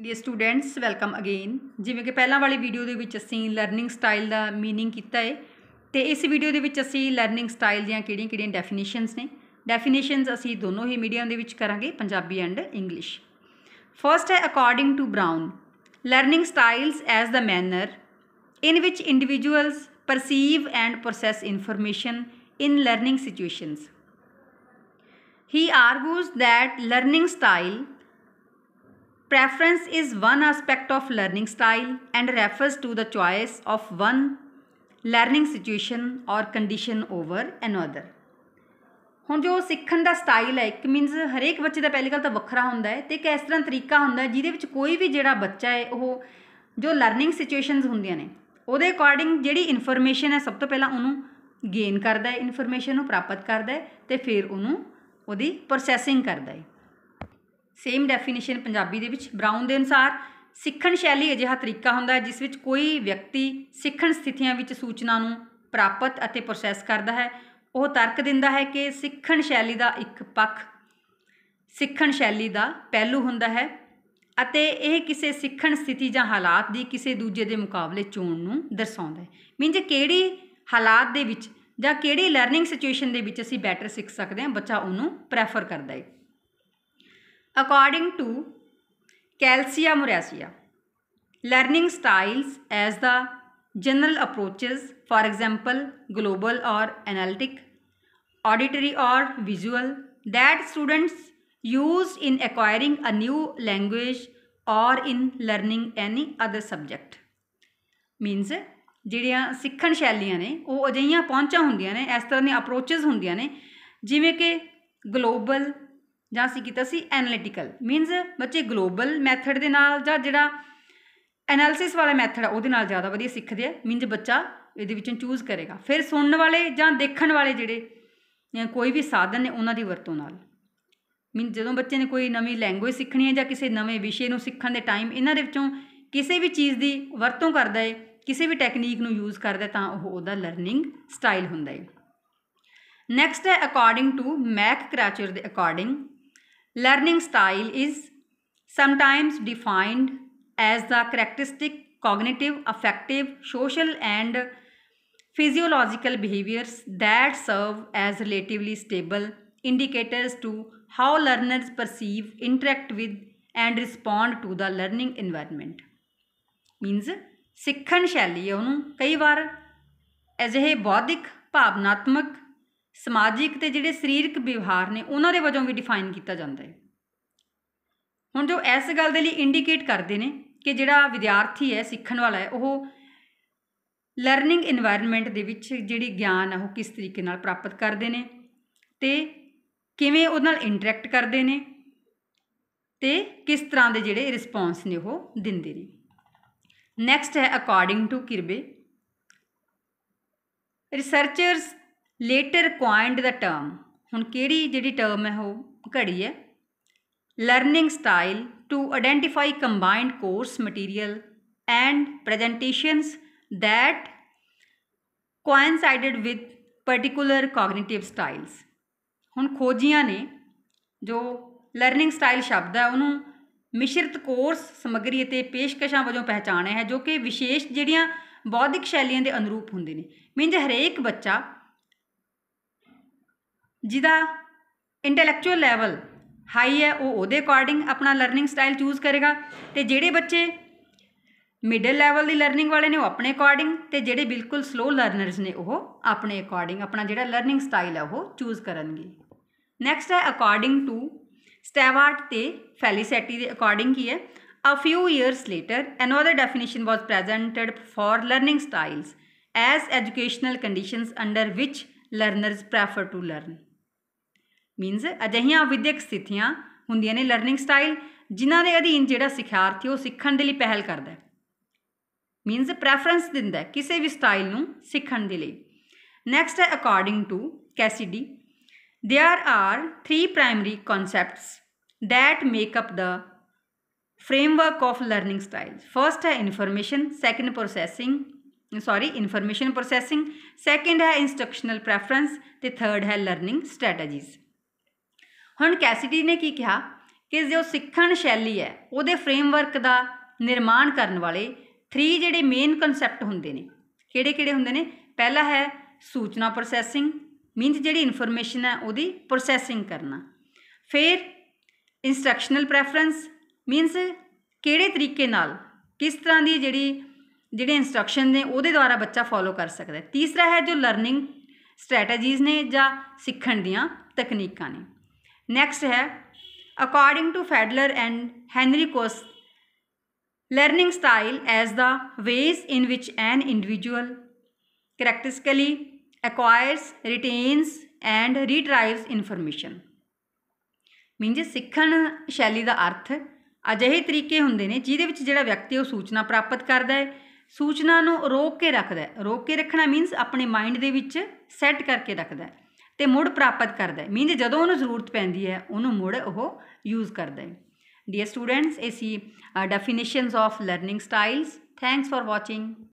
Dear students welcome again ਜਿਵੇਂ ਕਿ ਪਹਿਲਾਂ ਵਾਲੀ ਵੀਡੀਓ ਦੇ ਵਿੱਚ ਅਸੀਂ ਲਰਨਿੰਗ ਸਟਾਈਲ ਦਾ मीनिंग ਕੀਤਾ ਹੈ ਤੇ ਇਸ ਵੀਡੀਓ ਦੇ ਵਿੱਚ ਅਸੀਂ ਲਰਨਿੰਗ ਸਟਾਈਲ ਦੀਆਂ ਕਿਹੜੀਆਂ-ਕਿਹੜੀਆਂ ਡੈਫੀਨੇਸ਼ਨਸ ਨੇ ਡੈਫੀਨੇਸ਼ਨਸ ਅਸੀਂ ਦੋਨੋਂ ਹੀ ਮੀਡੀਅਮ ਦੇ ਵਿੱਚ ਕਰਾਂਗੇ ਪੰਜਾਬੀ ਐਂਡ ਇੰਗਲਿਸ਼ ਫਰਸਟ ਹੈ according to Brown learning styles is the manner in which individuals perceive and process information in learning situations he argues that learning style Preference is one aspect of learning style and refers to the choice of one learning situation or condition over another. ਹੁਣ ਜੋ ਸਿੱਖਣ ਦਾ style ਹੈ ਇੱਕ means ਹਰੇਕ ਬੱਚੇ ਦਾ ਪਹਿਲੀ ਗੱਲ ਤਾਂ ਵੱਖਰਾ ਹੁੰਦਾ ਹੈ ਤੇ ਇੱਕ ਇਸ ਤਰ੍ਹਾਂ ਤਰੀਕਾ ਹੁੰਦਾ ਹੈ ਜਿਹਦੇ ਵਿੱਚ ਕੋਈ ਵੀ ਜਿਹੜਾ ਬੱਚਾ ਹੈ ਉਹ ਜੋ ਲਰਨਿੰਗ ਸਿਚੁਏਸ਼ਨਸ ਹੁੰਦੀਆਂ ਨੇ ਉਹਦੇ ਅਕੋਰਡਿੰਗ ਜਿਹੜੀ ਇਨਫੋਰਮੇਸ਼ਨ ਹੈ ਸਭ ਤੋਂ ਪਹਿਲਾਂ ਉਹਨੂੰ ਗੇਨ ਕਰਦਾ ਹੈ ਇਨਫੋਰਮੇਸ਼ਨ ਨੂੰ ਪ੍ਰਾਪਤ ਕਰਦਾ ਹੈ ਤੇ ਫਿਰ ਉਹਨੂੰ ਉਹਦੀ ਪ੍ਰੋਸੈਸਿੰਗ ਕਰਦਾ ਹੈ ਸੇਮ ਡੈਫੀਨੇਸ਼ਨ ਪੰਜਾਬੀ ਦੇ ਵਿੱਚ ਬ੍ਰਾਊਨ ਦੇ ਅਨੁਸਾਰ ਸਿੱਖਣ ਸ਼ੈਲੀ ਅਜਿਹਾ ਤਰੀਕਾ ਹੁੰਦਾ ਹੈ ਜਿਸ ਵਿੱਚ ਕੋਈ ਵਿਅਕਤੀ ਸਿੱਖਣ ਸਥਿਤੀਆਂ ਵਿੱਚ ਸੂਚਨਾ ਨੂੰ ਪ੍ਰਾਪਤ ਅਤੇ ਪ੍ਰੋਸੈਸ ਕਰਦਾ ਹੈ ਉਹ ਤਰਕ ਦਿੰਦਾ ਹੈ ਕਿ ਸਿੱਖਣ ਸ਼ੈਲੀ ਦਾ ਇੱਕ ਪੱਖ ਸਿੱਖਣ ਸ਼ੈਲੀ ਦਾ ਪਹਿਲੂ ਹੁੰਦਾ ਹੈ ਅਤੇ ਇਹ ਕਿਸੇ ਸਿੱਖਣ ਸਥਿਤੀ ਜਾਂ ਹਾਲਾਤ ਦੀ ਕਿਸੇ ਦੂਜੇ ਦੇ ਮੁਕਾਬਲੇ ਚੋਣ ਨੂੰ ਦਰਸਾਉਂਦਾ ਹੈ ਮੀਨਜ਼ ਕਿਹੜੀ ਹਾਲਾਤ ਦੇ ਵਿੱਚ ਜਾਂ ਕਿਹੜੀ ਲਰਨਿੰਗ ਸਿਚੁਏਸ਼ਨ ਦੇ ਵਿੱਚ ਅਸੀਂ ਬੈਟਰ ਸਿੱਖ ਸਕਦੇ ਹਾਂ ਬੱਚਾ ਉਹਨੂੰ ਪ੍ਰੈਫਰ ਕਰਦਾ ਹੈ According to Calcia Murasia, learning styles as the general approaches, for example, global or analytic, auditory or visual, that students use in acquiring a new language or in learning any other subject. Means ਜਿਹੜੀਆਂ ਸਿੱਖਣ ਸ਼ੈਲੀਆਂ ਨੇ ਉਹ ਅਜਿਹੀਆਂ ਪਹੁੰਚਾਂ ਹੁੰਦੀਆਂ ਨੇ ਇਸ ਤਰ੍ਹਾਂ ਦੀਆਂ ਅਪਰੋਚਸ ਹੁੰਦੀਆਂ ਨੇ ਜਿਵੇਂ ਕਿ ਗਲੋਬਲ ਜਾਂ ਅਸੀਂ ਕੀਤਾ ਸੀ ਐਨਾਲਿਟਿਕਲ ਮੀਨਸ ਬੱਚੇ ਗਲੋਬਲ ਮੈਥਡ ਦੇ ਨਾਲ ਜਾਂ ਜਿਹੜਾ ਐਨਾਲਿਸਿਸ ਵਾਲਾ ਮੈਥਡ ਆ ਉਹਦੇ ਨਾਲ ਜ਼ਿਆਦਾ ਵਧੀਆ ਸਿੱਖਦੇ ਆ ਮੀਨਸ ਬੱਚਾ ਇਹਦੇ ਵਿੱਚੋਂ ਚੂਜ਼ ਕਰੇਗਾ ਫਿਰ ਸੁਣਨ ਵਾਲੇ ਜਾਂ ਦੇਖਣ ਵਾਲੇ ਜਿਹੜੇ ਜਾਂ ਕੋਈ ਵੀ ਸਾਧਨ ਨੇ ਉਹਨਾਂ ਦੀ ਵਰਤੋਂ ਨਾਲ ਮੀਨ ਜਦੋਂ ਬੱਚੇ ਨੇ ਕੋਈ ਨਵੀਂ ਲੈਂਗੁਏਜ ਸਿੱਖਣੀ ਹੈ ਜਾਂ ਕਿਸੇ ਨਵੇਂ ਵਿਸ਼ੇ ਨੂੰ ਸਿੱਖਣ ਦੇ ਟਾਈਮ ਇਹਨਾਂ ਦੇ ਵਿੱਚੋਂ ਕਿਸੇ ਵੀ ਚੀਜ਼ ਦੀ ਵਰਤੋਂ ਕਰਦਾ ਹੈ ਕਿਸੇ ਵੀ ਟੈਕਨੀਕ ਨੂੰ ਯੂਜ਼ ਕਰਦਾ ਤਾਂ ਉਹ ਉਹਦਾ ਲਰਨਿੰਗ ਸਟਾਈਲ ਹੁੰਦਾ ਹੈ ਨੈਕਸਟ ਹੈ ਅਕੋਰਡਿੰਗ ਟੂ ਮੈਕ ਕ੍ਰੈਚਰ ਦੇ according Learning style is sometimes defined as the characteristic cognitive, affective, social, and physiological behaviors that serve as relatively stable indicators to how learners perceive, interact with, and respond to the learning environment. Means ਸਿੱਖਣ ਸ਼ੈਲੀ ਉਹਨੂੰ ਕਈ ਵਾਰ ਅਜਿਹੇ ਬੌਧਿਕ ਭਾਵਨਾਤਮਕ ਸਮਾਜਿਕ ਤੇ ਜਿਹੜੇ ਸਰੀਰਕ ਵਿਵਹਾਰ ਨੇ ਉਹਨਾਂ ਦੇ ਵਜੋਂ ਵੀ ਡਿਫਾਈਨ ਕੀਤਾ ਜਾਂਦਾ ਹੈ ਹੁਣ ਜੋ ਇਸ ਗੱਲ ਦੇ ਲਈ ਇੰਡੀਕੇਟ ਕਰਦੇ ਨੇ ਕਿ ਜਿਹੜਾ ਵਿਦਿਆਰਥੀ ਹੈ ਸਿੱਖਣ ਵਾਲਾ ਹੈ ਉਹ ਲਰਨਿੰਗ এনवायरमेंट ਦੇ ਵਿੱਚ ਜਿਹੜੀ ਗਿਆਨ ਆ ਉਹ ਕਿਸ ਤਰੀਕੇ ਨਾਲ ਪ੍ਰਾਪਤ ਕਰਦੇ ਨੇ ਤੇ ਕਿਵੇਂ ਉਹ ਨਾਲ ਇੰਟਰੈਕਟ ਕਰਦੇ ਨੇ ਤੇ ਕਿਸ ਤਰ੍ਹਾਂ ਦੇ ਜਿਹੜੇ ਰਿਸਪੌਂਸ ਨੇ ਉਹ ਦਿੰਦੇ ਨੇ ਨੈਕਸਟ ਹੈ according to Kirby researchers later coined ਦਾ ਟਰਮ ਹੁਣ ਕਿਹੜੀ ਜਿਹੜੀ ਟਰਮ ਹੈ ਉਹ ਘੜੀ ਹੈ learning style to identify combined course material and presentations that coincided with particular cognitive styles ਹੁਣ ਖੋਜੀਆਂ ਨੇ ਜੋ ਲਰਨਿੰਗ ਸਟਾਈਲ ਸ਼ਬਦ ਹੈ ਉਹਨੂੰ ਮਿਸ਼ਰਿਤ ਕੋਰਸ ਸਮਗਰੀ ਅਤੇ ਪੇਸ਼ਕਸ਼ਾਂ ਵਜੋਂ ਪਹਿਚਾਣਿਆ ਹੈ ਜੋ ਕਿ ਵਿਸ਼ੇਸ਼ ਜਿਹੜੀਆਂ ਬੌਧਿਕ ਸ਼ੈਲੀਆਂ ਦੇ ਅਨੁਰੂਪ ਹੁੰਦੇ ਨੇ ਮੀਨਜ਼ ਹਰੇਕ ਬੱਚਾ ਜਿਹਦਾ ਇੰਟੈਲੈਕਚੁਅਲ ਲੈਵਲ ਹਾਈ ਹੈ ਉਹ ਉਹਦੇ ਅਕੋਰਡਿੰਗ ਆਪਣਾ ਲਰਨਿੰਗ ਸਟਾਈਲ ਚੂਜ਼ ਕਰੇਗਾ ਤੇ ਜਿਹੜੇ ਬੱਚੇ ਮਿਡਲ ਲੈਵਲ ਦੀ ਲਰਨਿੰਗ ਵਾਲੇ ਨੇ ਉਹ ਆਪਣੇ ਅਕੋਰਡਿੰਗ ਤੇ ਜਿਹੜੇ ਬਿਲਕੁਲ ਸਲੋ ਲਰਨਰਸ ਨੇ ਉਹ ਆਪਣੇ ਅਕੋਰਡਿੰਗ ਆਪਣਾ ਜਿਹੜਾ ਲਰਨਿੰਗ ਸਟਾਈਲ ਹੈ ਉਹ ਚੂਜ਼ ਕਰਨਗੇ ਨੈਕਸਟ ਹੈ ਅਕੋਰਡਿੰਗ ਟੂ ਸਟੈਵਾਰਟ ਤੇ ਫੈਲੀਸੈਟੀ ਦੇ ਅਕੋਰਡਿੰਗ ਕੀ ਹੈ a few years later another definition was presented for learning styles as educational conditions under which learners prefer to learn means ਅਜਿਹੀਆਂ ਵਿਦਿਅਕ ਸਥਿਤੀਆਂ ਹੁੰਦੀਆਂ ਨੇ ਲਰਨਿੰਗ ਸਟਾਈਲ ਜਿਨ੍ਹਾਂ ਦੇ ਅਧੀਨ ਜਿਹੜਾ ਸਿਖਿਆਰਥੀ ਉਹ ਸਿੱਖਣ ਦੇ ਲਈ ਪਹਿਲ ਕਰਦਾ ਹੈ ਮੀਨਸ ਪ੍ਰੈਫਰੈਂਸ ਦਿੰਦਾ ਹੈ ਕਿਸੇ ਵੀ ਸਟਾਈਲ ਨੂੰ ਸਿੱਖਣ ਦੇ ਲਈ ਨੈਕਸਟ ਹੈ according to Cassidy there are three primary concepts that make up the framework of learning styles first है information second processing sorry information processing second है इंस्ट्रक्शनल preference ते थर्ड है लर्निंग strategies ਹੁਣ ਕੈਸਿਡੀ ਨੇ ਕੀ ਕਿਹਾ ਕਿ ਜੋ ਸਿੱਖਣ ਸ਼ੈਲੀ ਹੈ ਉਹਦੇ ਫਰੇਮਵਰਕ ਦਾ ਨਿਰਮਾਣ ਕਰਨ ਵਾਲੇ 3 ਜਿਹੜੇ ਮੇਨ ਕਨਸੈਪਟ ਹੁੰਦੇ ਨੇ ਕਿਹੜੇ ਕਿਹੜੇ ਹੁੰਦੇ ਨੇ ਪਹਿਲਾ ਹੈ ਸੂਚਨਾ ਪ੍ਰੋਸੈਸਿੰਗ ਮੀਨਸ ਜਿਹੜੀ ਇਨਫੋਰਮੇਸ਼ਨ ਹੈ ਉਹਦੀ ਪ੍ਰੋਸੈਸਿੰਗ ਕਰਨਾ ਫਿਰ ਇਨਸਟਰਕਸ਼ਨਲ ਪ੍ਰੈਫਰੈਂਸ ਮੀਨਸ ਕਿਹੜੇ ਤਰੀਕੇ ਨਾਲ ਕਿਸ ਤਰ੍ਹਾਂ ਦੀ ਜਿਹੜੀ ਜਿਹੜੇ ਇਨਸਟਰਕਸ਼ਨ ਨੇ ਉਹਦੇ ਦੁਆਰਾ ਬੱਚਾ ਫੋਲੋ ਕਰ ਸਕਦਾ ਹੈ ਤੀਸਰਾ ਹੈ ਜੋ ਲਰਨਿੰਗ ਸਟ੍ਰੈਟੇਜੀਜ਼ ਨੇ ਜਾਂ ਸਿੱਖਣ ਦੀਆਂ ਤਕਨੀਕਾਂ ਨੇ नेक्स्ट है according to Felder and Henriques learning style as the ways in which an individual characteristically acquires retains and retrieves information means ਸਿੱਖਣ ਸ਼ੈਲੀ ਦਾ ਅਰਥ ਅਜਿਹੇ ਤਰੀਕੇ ਹੁੰਦੇ ਨੇ ਜਿਹਦੇ ਵਿੱਚ ਜਿਹੜਾ ਵਿਅਕਤੀ ਉਹ ਸੂਚਨਾ ਪ੍ਰਾਪਤ ਕਰਦਾ ਹੈ ਸੂਚਨਾ ਨੂੰ ਰੋਕ ਕੇ ਰੱਖਦਾ ਹੈ ਰੋਕ ਕੇ ਰੱਖਣਾ ਮੀਨਸ ਆਪਣੇ ਮਾਈਂਡ ਦੇ ਵਿੱਚ ਸੈੱਟ ਕਰਕੇ ਰੱਖਦਾ ਹੈ ਤੇ ਮੁੜ ਪ੍ਰਾਪਤ ਕਰਦਾ ਹੈ ਮੀਨਸ ਜਦੋਂ ਉਹਨੂੰ ਜ਼ਰੂਰਤ ਪੈਂਦੀ ਹੈ ਉਹਨੂੰ ਮੁੜ ਉਹ ਯੂਜ਼ ਕਰਦਾ ਹੈ ਡੀਅਰ ਸਟੂਡੈਂਟਸ ਇਹ ਸੀ definitions of learning styles thanks for watching